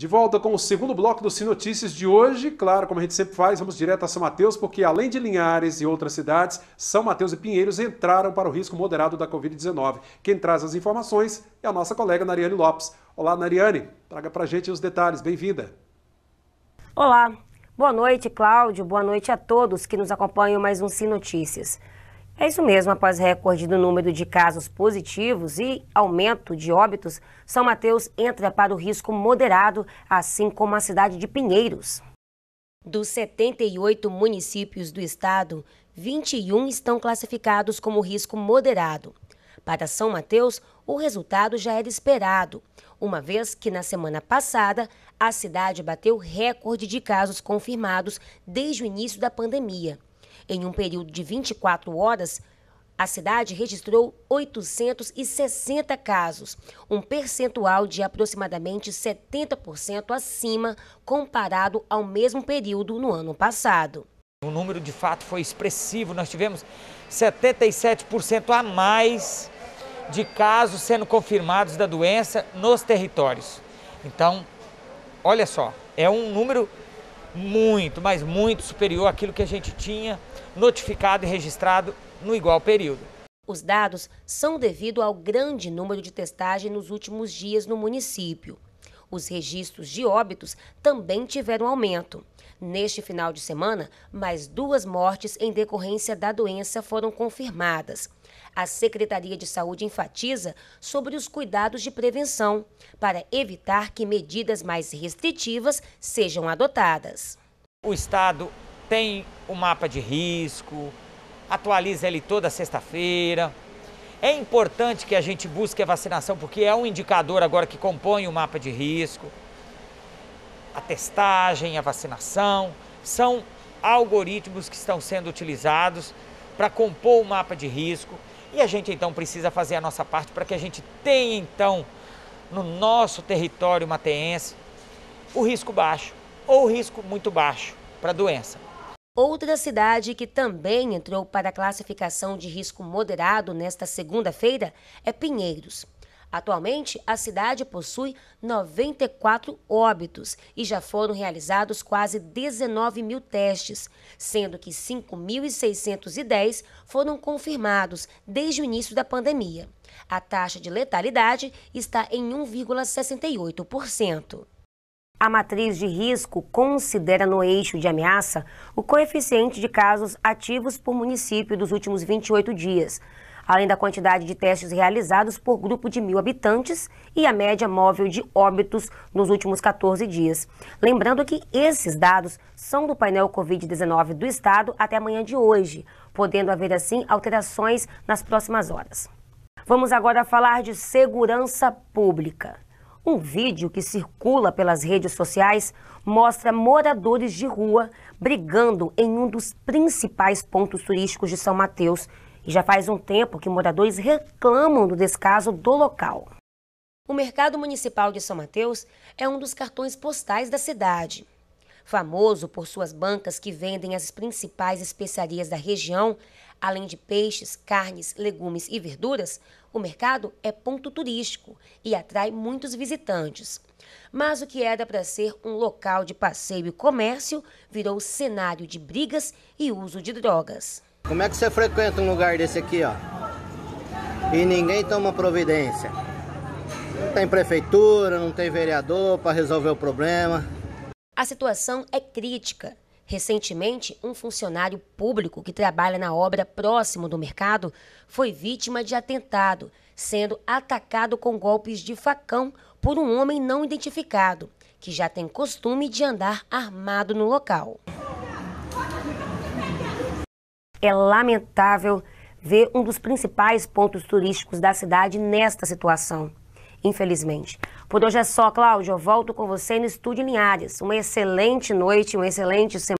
De volta com o segundo bloco do Sinotícias de hoje. Claro, como a gente sempre faz, vamos direto a São Mateus, porque além de Linhares e outras cidades, São Mateus e Pinheiros entraram para o risco moderado da Covid-19. Quem traz as informações é a nossa colega Nariane Lopes. Olá, Nariane. Traga para a gente os detalhes. Bem-vinda. Olá. Boa noite, Cláudio. Boa noite a todos que nos acompanham mais um Sinotícias. Notícias. É isso mesmo, após recorde do número de casos positivos e aumento de óbitos, São Mateus entra para o risco moderado, assim como a cidade de Pinheiros. Dos 78 municípios do estado, 21 estão classificados como risco moderado. Para São Mateus, o resultado já era esperado, uma vez que na semana passada a cidade bateu recorde de casos confirmados desde o início da pandemia. Em um período de 24 horas, a cidade registrou 860 casos, um percentual de aproximadamente 70% acima comparado ao mesmo período no ano passado. O número de fato foi expressivo, nós tivemos 77% a mais de casos sendo confirmados da doença nos territórios. Então, olha só, é um número muito, mas muito superior àquilo que a gente tinha notificado e registrado no igual período. Os dados são devido ao grande número de testagem nos últimos dias no município. Os registros de óbitos também tiveram aumento. Neste final de semana, mais duas mortes em decorrência da doença foram confirmadas. A Secretaria de Saúde enfatiza sobre os cuidados de prevenção para evitar que medidas mais restritivas sejam adotadas. O Estado tem o um mapa de risco, atualiza ele toda sexta-feira. É importante que a gente busque a vacinação, porque é um indicador agora que compõe o mapa de risco. A testagem, a vacinação, são algoritmos que estão sendo utilizados para compor o mapa de risco. E a gente então precisa fazer a nossa parte para que a gente tenha então no nosso território mateense o risco baixo ou o risco muito baixo para a doença. Outra cidade que também entrou para a classificação de risco moderado nesta segunda-feira é Pinheiros. Atualmente, a cidade possui 94 óbitos e já foram realizados quase 19 mil testes, sendo que 5.610 foram confirmados desde o início da pandemia. A taxa de letalidade está em 1,68%. A matriz de risco considera no eixo de ameaça o coeficiente de casos ativos por município dos últimos 28 dias além da quantidade de testes realizados por grupo de mil habitantes e a média móvel de óbitos nos últimos 14 dias. Lembrando que esses dados são do painel Covid-19 do Estado até amanhã de hoje, podendo haver, assim, alterações nas próximas horas. Vamos agora falar de segurança pública. Um vídeo que circula pelas redes sociais mostra moradores de rua brigando em um dos principais pontos turísticos de São Mateus, e já faz um tempo que moradores reclamam do descaso do local. O Mercado Municipal de São Mateus é um dos cartões postais da cidade. Famoso por suas bancas que vendem as principais especiarias da região, além de peixes, carnes, legumes e verduras, o mercado é ponto turístico e atrai muitos visitantes. Mas o que era para ser um local de passeio e comércio virou cenário de brigas e uso de drogas. Como é que você frequenta um lugar desse aqui, ó? E ninguém toma providência. Não tem prefeitura, não tem vereador para resolver o problema. A situação é crítica. Recentemente, um funcionário público que trabalha na obra próximo do mercado foi vítima de atentado, sendo atacado com golpes de facão por um homem não identificado, que já tem costume de andar armado no local. É lamentável ver um dos principais pontos turísticos da cidade nesta situação, infelizmente. Por hoje é só, Cláudio. Eu volto com você no Estúdio Linhares. Uma excelente noite, uma excelente semana.